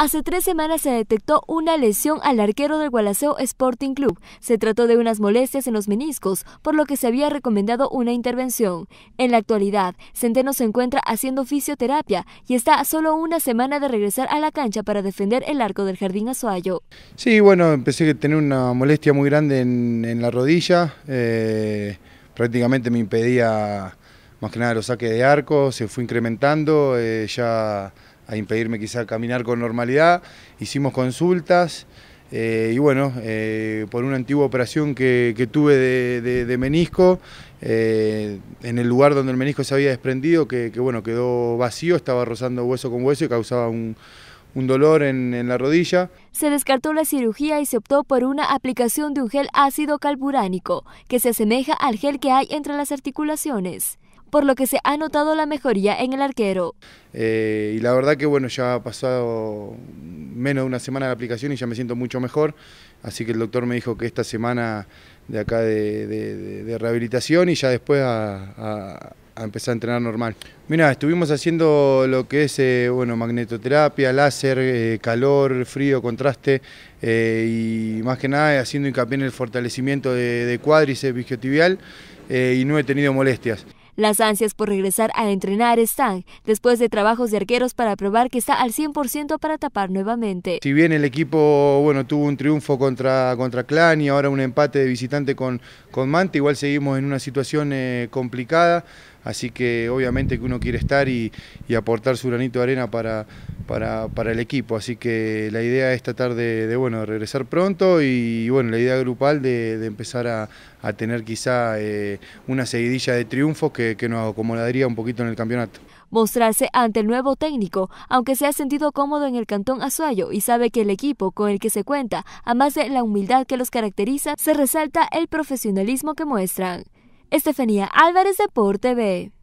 Hace tres semanas se detectó una lesión al arquero del Gualaceo Sporting Club. Se trató de unas molestias en los meniscos, por lo que se había recomendado una intervención. En la actualidad, Centeno se encuentra haciendo fisioterapia y está a solo una semana de regresar a la cancha para defender el arco del Jardín Azuayo. Sí, bueno, empecé a tener una molestia muy grande en, la rodilla. Eh, prácticamente me impedía más que nada los saques de arco, se fue incrementando, eh, ya a impedirme quizá caminar con normalidad. Hicimos consultas eh, y bueno, eh, por una antigua operación que, tuve de, menisco, eh, en el lugar donde el menisco se había desprendido, que, bueno, quedó vacío, estaba rozando hueso con hueso y causaba un, dolor en, en, la rodilla. Se descartó la cirugía y se optó por una aplicación de un gel ácido calburánico, que se asemeja al gel que hay entre las articulaciones por lo que se ha notado la mejoría en el arquero. Eh, y la verdad que bueno, ya ha pasado menos de una semana de aplicación y ya me siento mucho mejor, así que el doctor me dijo que esta semana de acá de, rehabilitación y ya después a, empezar a entrenar normal. Mira, estuvimos haciendo lo que es eh, bueno, magnetoterapia, láser, eh, calor, frío, contraste y más que nada haciendo hincapié en el fortalecimiento de, cuádriceps, isquiotibial y no he tenido molestias. Las ansias por regresar a entrenar están después de trabajos de arqueros para probar que está al 100% para tapar nuevamente. Si bien el equipo bueno, tuvo un triunfo contra, contra Clan y ahora un empate de visitante con, Mante, igual seguimos en una situación eh, complicada, así que obviamente que uno quiere estar y aportar su granito de arena para para, el equipo. Así que la idea es tratar de, bueno, regresar pronto y bueno, la idea grupal de, empezar a, tener quizá eh, una seguidilla de triunfos que, nos acomodaría un poquito en el campeonato. Mostrarse ante el nuevo técnico, aunque se ha sentido cómodo en el cantón Azuayo y sabe que el equipo con el que se cuenta, más de la humildad que los caracteriza, se resalta el profesionalismo que muestran. Estefanía Álvarez, Deporte TV.